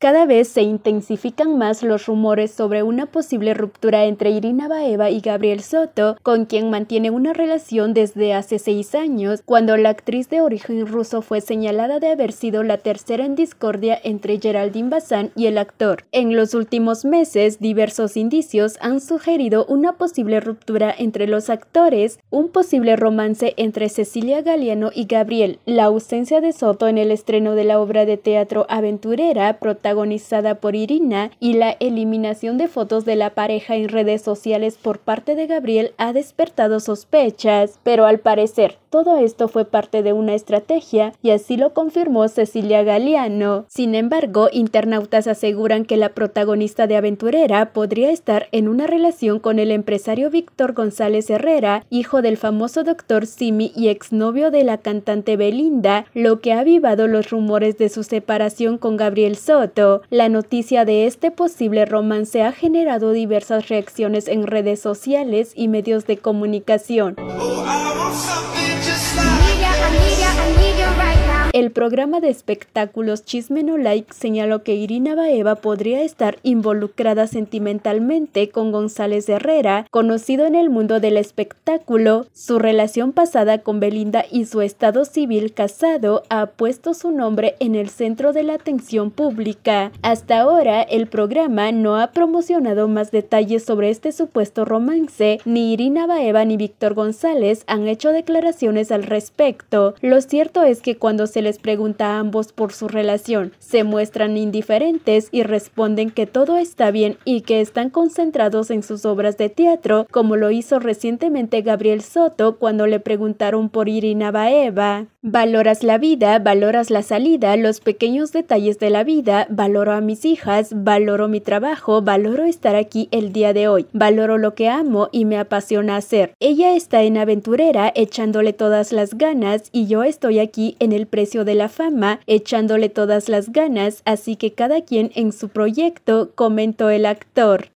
Cada vez se intensifican más los rumores sobre una posible ruptura entre Irina Baeva y Gabriel Soto, con quien mantiene una relación desde hace seis años, cuando la actriz de origen ruso fue señalada de haber sido la tercera en discordia entre Geraldine Bazán y el actor. En los últimos meses, diversos indicios han sugerido una posible ruptura entre los actores, un posible romance entre Cecilia Galeano y Gabriel, la ausencia de Soto en el estreno de la obra de teatro aventurera protagonizada por Irina, y la eliminación de fotos de la pareja en redes sociales por parte de Gabriel ha despertado sospechas, pero al parecer todo esto fue parte de una estrategia y así lo confirmó Cecilia Galeano. Sin embargo, internautas aseguran que la protagonista de Aventurera podría estar en una relación con el empresario Víctor González Herrera, hijo del famoso doctor Simi y exnovio de la cantante Belinda, lo que ha avivado los rumores de su separación con Gabriel Soto. La noticia de este posible romance ha generado diversas reacciones en redes sociales y medios de comunicación. Oh, ah. El programa de espectáculos Chisme Like señaló que Irina Baeva podría estar involucrada sentimentalmente con González Herrera, conocido en el mundo del espectáculo. Su relación pasada con Belinda y su estado civil casado ha puesto su nombre en el centro de la atención pública. Hasta ahora, el programa no ha promocionado más detalles sobre este supuesto romance, ni Irina Baeva ni Víctor González han hecho declaraciones al respecto. Lo cierto es que cuando se les pregunta a ambos por su relación. Se muestran indiferentes y responden que todo está bien y que están concentrados en sus obras de teatro, como lo hizo recientemente Gabriel Soto cuando le preguntaron por Irina Baeva. Valoras la vida, valoras la salida, los pequeños detalles de la vida, valoro a mis hijas, valoro mi trabajo, valoro estar aquí el día de hoy, valoro lo que amo y me apasiona hacer. Ella está en aventurera echándole todas las ganas y yo estoy aquí en el presente de la fama, echándole todas las ganas, así que cada quien en su proyecto, comentó el actor.